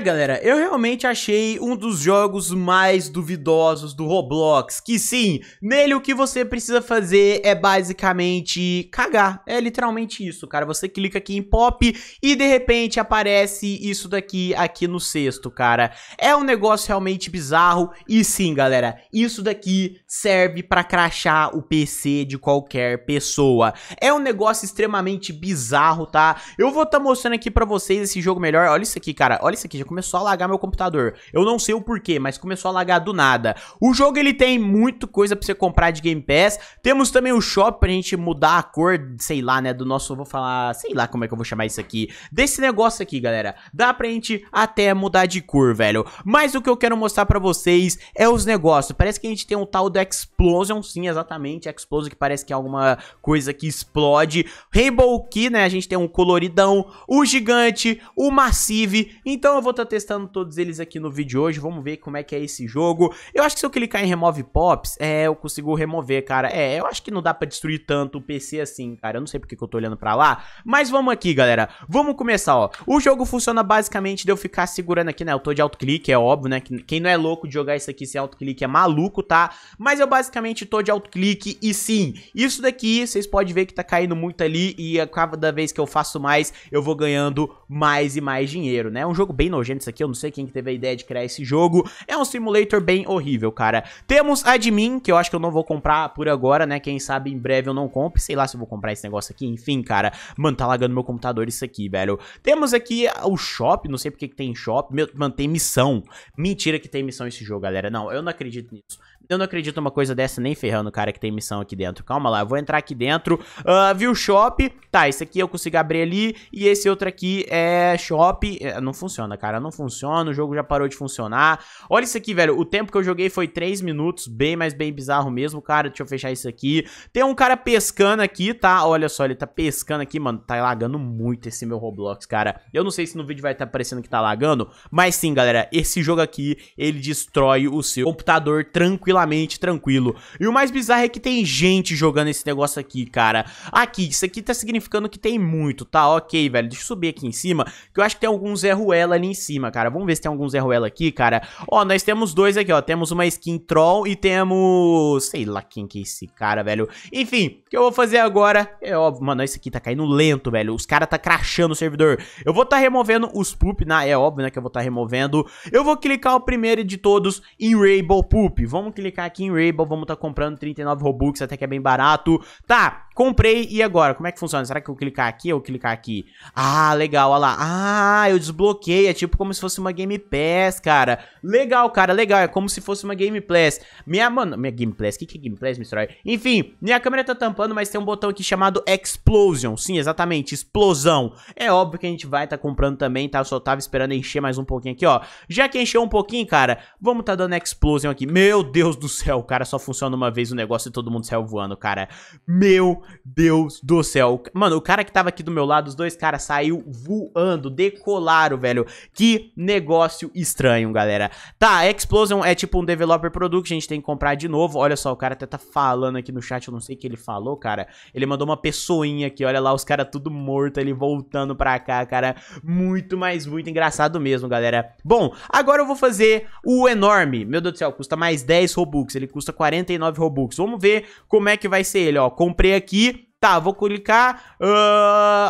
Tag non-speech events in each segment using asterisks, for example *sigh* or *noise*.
galera, eu realmente achei um dos jogos mais duvidosos do Roblox, que sim, nele o que você precisa fazer é basicamente cagar, é literalmente isso, cara, você clica aqui em pop e de repente aparece isso daqui aqui no cesto, cara, é um negócio realmente bizarro e sim, galera, isso daqui serve pra crachar o PC de qualquer pessoa, é um negócio extremamente bizarro, tá, eu vou estar tá mostrando aqui pra vocês esse jogo melhor, olha isso aqui, cara, olha isso aqui, começou a lagar meu computador. Eu não sei o porquê, mas começou a lagar do nada. O jogo ele tem muita coisa pra você comprar de Game Pass. Temos também o shop pra gente mudar a cor, sei lá, né, do nosso, vou falar, sei lá como é que eu vou chamar isso aqui. Desse negócio aqui, galera. Dá pra gente até mudar de cor, velho. Mas o que eu quero mostrar pra vocês é os negócios. Parece que a gente tem um tal do Explosion, sim, exatamente. Explosion que parece que é alguma coisa que explode. Rainbow Key, né, a gente tem um coloridão, o gigante, o massive. Então eu vou estar tá testando todos eles aqui no vídeo hoje, vamos ver como é que é esse jogo. Eu acho que se eu clicar em remove pops, é, eu consigo remover, cara. É, eu acho que não dá pra destruir tanto o PC assim, cara. Eu não sei porque que eu tô olhando pra lá, mas vamos aqui, galera. Vamos começar, ó. O jogo funciona basicamente de eu ficar segurando aqui, né? Eu tô de autoclique, é óbvio, né? Quem não é louco de jogar isso aqui sem autoclique é maluco, tá? Mas eu basicamente tô de autoclique e sim, isso daqui, vocês podem ver que tá caindo muito ali e a cada vez que eu faço mais, eu vou ganhando mais e mais dinheiro, né? É um jogo bem nojento isso aqui, eu não sei quem que teve a ideia de criar esse jogo. É um simulator bem horrível, cara. Temos Admin, que eu acho que eu não vou comprar por agora, né? Quem sabe em breve eu não compre, sei lá se eu vou comprar esse negócio aqui, enfim, cara. Mano, tá lagando meu computador isso aqui, velho. Temos aqui o Shop, não sei porque que tem Shop. Meu, mano, tem missão. Mentira que tem missão esse jogo, galera. Não, eu não acredito nisso. Eu não acredito numa coisa dessa nem ferrando, cara, que tem missão aqui dentro. Calma lá, eu vou entrar aqui dentro. Uh, viu shop? Tá, esse aqui eu consigo abrir ali. E esse outro aqui é shop. É, não funciona, cara, não funciona. O jogo já parou de funcionar. Olha isso aqui, velho. O tempo que eu joguei foi 3 minutos. Bem, mas bem bizarro mesmo, cara. Deixa eu fechar isso aqui. Tem um cara pescando aqui, tá? Olha só, ele tá pescando aqui, mano. Tá lagando muito esse meu Roblox, cara. Eu não sei se no vídeo vai estar tá aparecendo que tá lagando. Mas sim, galera, esse jogo aqui, ele destrói o seu computador tranquilamente tranquilamente, tranquilo. E o mais bizarro é que tem gente jogando esse negócio aqui, cara. Aqui, isso aqui tá significando que tem muito, tá? Ok, velho, deixa eu subir aqui em cima, que eu acho que tem algum Zé Ruela ali em cima, cara. Vamos ver se tem algum Zé Ruela aqui, cara. Ó, nós temos dois aqui, ó. Temos uma skin Troll e temos... Sei lá quem que é esse cara, velho. Enfim, o que eu vou fazer agora é óbvio... Mano, isso aqui tá caindo lento, velho. Os caras tá crachando o servidor. Eu vou tá removendo os poop, né? É óbvio, né, que eu vou tá removendo. Eu vou clicar o primeiro de todos em Rainbow Poop. Vamos clicar clicar aqui em Rainbow, vamos estar tá comprando 39 Robux, até que é bem barato. Tá, Comprei, e agora? Como é que funciona? Será que eu clicar aqui ou clicar aqui? Ah, legal, olha lá. Ah, eu desbloqueei. É tipo como se fosse uma Game Pass, cara. Legal, cara, legal. É como se fosse uma Game Pass. Minha, mano, minha Game Pass. O que, que é Game Pass, Mistrói? Enfim, minha câmera tá tampando, mas tem um botão aqui chamado Explosion. Sim, exatamente, explosão. É óbvio que a gente vai tá comprando também, tá? Eu só tava esperando encher mais um pouquinho aqui, ó. Já que encheu um pouquinho, cara, vamos tá dando Explosion aqui. Meu Deus do céu, cara, só funciona uma vez o negócio e todo mundo saiu voando, cara. Meu Deus do céu. Mano, o cara que tava aqui do meu lado, os dois caras saiu voando, decolaram, velho. Que negócio estranho, galera. Tá, Explosion é tipo um developer product, a gente tem que comprar de novo. Olha só, o cara até tá falando aqui no chat, eu não sei o que ele falou, cara. Ele mandou uma pessoinha aqui, olha lá, os caras tudo morto, ele voltando pra cá, cara. Muito, mas muito engraçado mesmo, galera. Bom, agora eu vou fazer o enorme. Meu Deus do céu, custa mais 10 Robux, ele custa 49 Robux. Vamos ver como é que vai ser ele, ó. Comprei aqui aqui. Tá, vou clicar. Uh...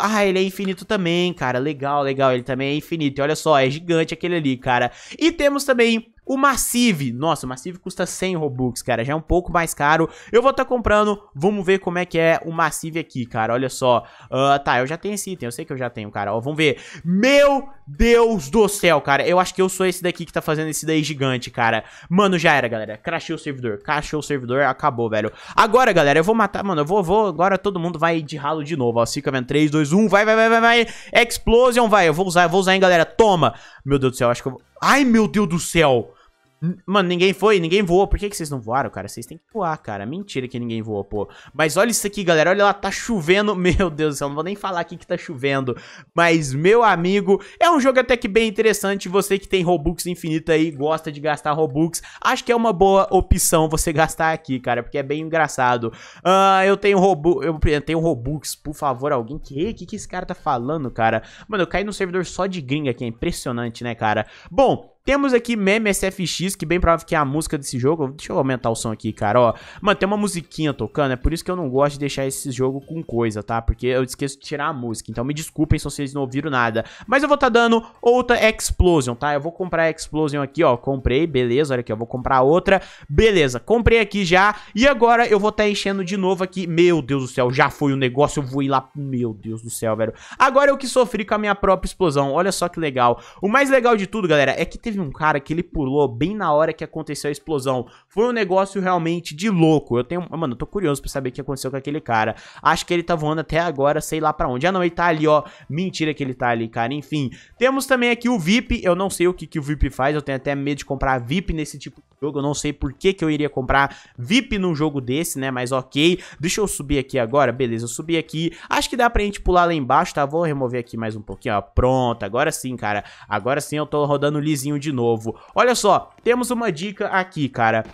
Ah, ele é infinito também, cara. Legal, legal. Ele também é infinito. E olha só, é gigante aquele ali, cara. E temos também o Massive, nossa, o Massive custa 100 Robux, cara, já é um pouco mais caro. Eu vou estar tá comprando, vamos ver como é que é o Massive aqui, cara, olha só. Uh, tá, eu já tenho esse item, eu sei que eu já tenho, cara, ó, vamos ver. Meu Deus do céu, cara, eu acho que eu sou esse daqui que tá fazendo esse daí gigante, cara. Mano, já era, galera, crashei o servidor, crashou o servidor, acabou, velho. Agora, galera, eu vou matar, mano, eu vou, vou, agora todo mundo vai de ralo de novo, ó, fica vendo, 3, 2, 1, vai, vai, vai, vai, vai, Explosion, vai, eu vou usar, eu vou usar, hein, galera, toma. Meu Deus do céu, acho que eu vou... Ai, meu Deus do céu. Mano, ninguém foi, ninguém voou. Por que, que vocês não voaram, cara? Vocês têm que voar, cara. Mentira que ninguém voou, pô. Mas olha isso aqui, galera. Olha lá, tá chovendo. *laughs* Meu Deus do céu, não vou nem falar aqui que tá chovendo. Mas, meu amigo, é um jogo até que bem interessante. Você que tem Robux infinito aí, gosta de gastar Robux, acho que é uma boa opção você gastar aqui, cara, porque é bem engraçado. Uh, eu tenho Robux, eu tenho Robux, por favor, alguém. Que, que que esse cara tá falando, cara? Mano, eu caí num servidor só de gringa aqui, é impressionante, né, cara? Bom, temos aqui Meme SFX, que bem provável que é a música desse jogo. Deixa eu aumentar o som aqui, cara, ó. Mano, tem uma musiquinha tocando, é por isso que eu não gosto de deixar esse jogo com coisa, tá? Porque eu esqueço de tirar a música, então me desculpem se vocês não ouviram nada. Mas eu vou tá dando outra Explosion, tá? Eu vou comprar a Explosion aqui, ó, comprei, beleza, olha aqui, eu vou comprar outra, beleza, comprei aqui já. E agora eu vou tá enchendo de novo aqui, meu Deus do céu, já foi o um negócio, eu vou ir lá, meu Deus do céu, velho. Agora eu que sofri com a minha própria explosão, olha só que legal. O mais legal de tudo, galera, é que teve teve um cara que ele pulou bem na hora que aconteceu a explosão. Foi um negócio realmente de louco. Eu tenho. Mano, eu tô curioso pra saber o que aconteceu com aquele cara. Acho que ele tá voando até agora, sei lá pra onde. Ah, não, ele tá ali, ó. Mentira que ele tá ali, cara. Enfim. Temos também aqui o VIP. Eu não sei o que, que o VIP faz. Eu tenho até medo de comprar VIP nesse tipo de jogo. Eu não sei por que, que eu iria comprar VIP num jogo desse, né? Mas ok. Deixa eu subir aqui agora. Beleza, eu subi aqui. Acho que dá pra gente pular lá embaixo, tá? Vou remover aqui mais um pouquinho, ó. Pronto, agora sim, cara. Agora sim eu tô rodando lisinho de de novo. Olha só, temos uma dica aqui, cara.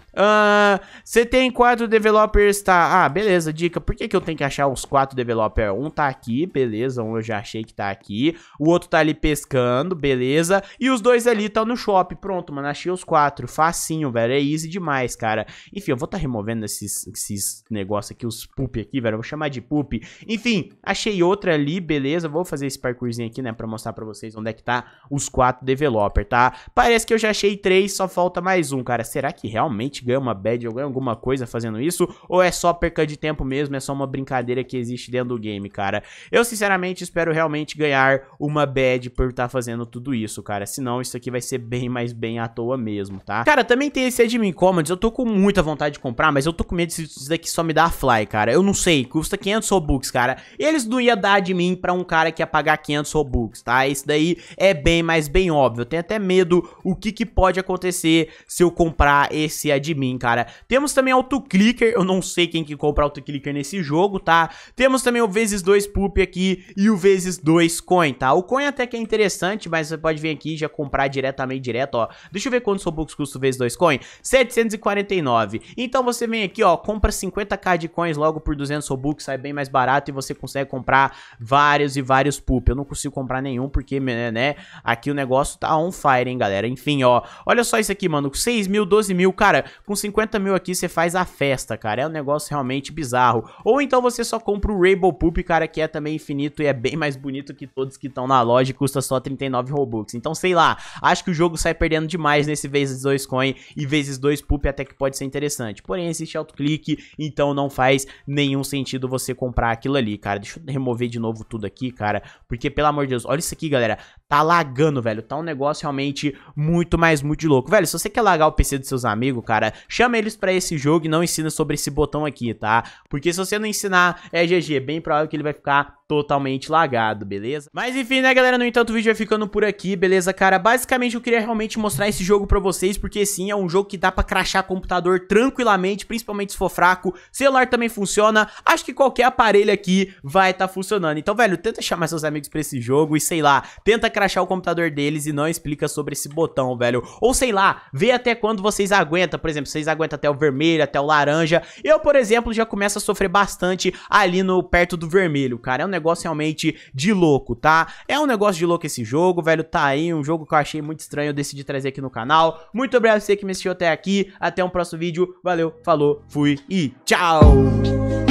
Você uh, tem quatro developers, tá? Ah, beleza, dica. Por que, que eu tenho que achar os quatro developers? Um tá aqui, beleza. Um eu já achei que tá aqui. O outro tá ali pescando, beleza. E os dois ali estão no shopping. Pronto, mano, achei os quatro. Facinho, velho. É easy demais, cara. Enfim, eu vou tá removendo esses, esses negócios aqui, os poop aqui, velho. Eu vou chamar de poop. Enfim, achei outra ali, beleza. Vou fazer esse parkourzinho aqui, né, pra mostrar pra vocês onde é que tá os quatro developers, tá? Parece que eu já achei três, só falta mais um, cara. Será que realmente ganha uma bad ou ganha alguma coisa fazendo isso? Ou é só perca de tempo mesmo, é só uma brincadeira que existe dentro do game, cara? Eu, sinceramente, espero realmente ganhar uma bad por estar tá fazendo tudo isso, cara. Senão isso aqui vai ser bem mais bem à toa mesmo, tá? Cara, também tem esse Admin Commons, eu tô com muita vontade de comprar, mas eu tô com medo se isso daqui só me dar fly, cara. Eu não sei, custa 500 Robux, cara. Eles não iam dar admin pra um cara que ia pagar 500 Robux, tá? Isso daí é bem mais bem óbvio. Eu tenho até medo o que, que pode acontecer se eu comprar esse admin, cara. Temos também autoclicker, eu não sei quem que compra autoclicker nesse jogo, tá? Temos também o vezes 2 poop aqui e o vezes 2 coin, tá? O coin até que é interessante, mas você pode vir aqui e já comprar diretamente direto, ó. Deixa eu ver quantos Robux custa o vezes 2 coin. 749. Então você vem aqui, ó, compra 50k de coins logo por 200 Robux, sai bem mais barato e você consegue comprar vários e vários poop. Eu não consigo comprar nenhum porque, né, né, aqui o negócio tá on fire, hein, galera galera. Enfim, ó, olha só isso aqui, mano, 6 mil, 12 mil, cara, com 50 mil aqui você faz a festa, cara, é um negócio realmente bizarro. Ou então você só compra o Rainbow Poop, cara, que é também infinito e é bem mais bonito que todos que estão na loja e custa só 39 Robux. Então, sei lá, acho que o jogo sai perdendo demais nesse vezes 2 coin e vezes 2 poop até que pode ser interessante. Porém, existe autoclick, então não faz nenhum sentido você comprar aquilo ali, cara. Deixa eu remover de novo tudo aqui, cara, porque pelo amor de Deus, olha isso aqui, galera. Tá lagando, velho. Tá um negócio realmente muito, mais muito de louco. Velho, se você quer largar o PC dos seus amigos, cara, chama eles para esse jogo e não ensina sobre esse botão aqui, tá? Porque se você não ensinar é GG, bem provável que ele vai ficar totalmente lagado, beleza? Mas enfim, né, galera? No entanto, o vídeo vai ficando por aqui, beleza, cara? Basicamente, eu queria realmente mostrar esse jogo pra vocês, porque sim, é um jogo que dá pra crachar computador tranquilamente, principalmente se for fraco. Celular também funciona. Acho que qualquer aparelho aqui vai estar tá funcionando. Então, velho, tenta chamar seus amigos pra esse jogo e, sei lá, tenta crachar o computador deles e não explica sobre esse botão, velho. Ou, sei lá, vê até quando vocês aguentam. Por exemplo, vocês aguentam até o vermelho, até o laranja. Eu, por exemplo, já começo a sofrer bastante ali no perto do vermelho, cara. É um negócio realmente de louco, tá? É um negócio de louco esse jogo, velho, tá aí, um jogo que eu achei muito estranho, eu decidi trazer aqui no canal. Muito obrigado a você que me assistiu até aqui, até um próximo vídeo, valeu, falou, fui e tchau!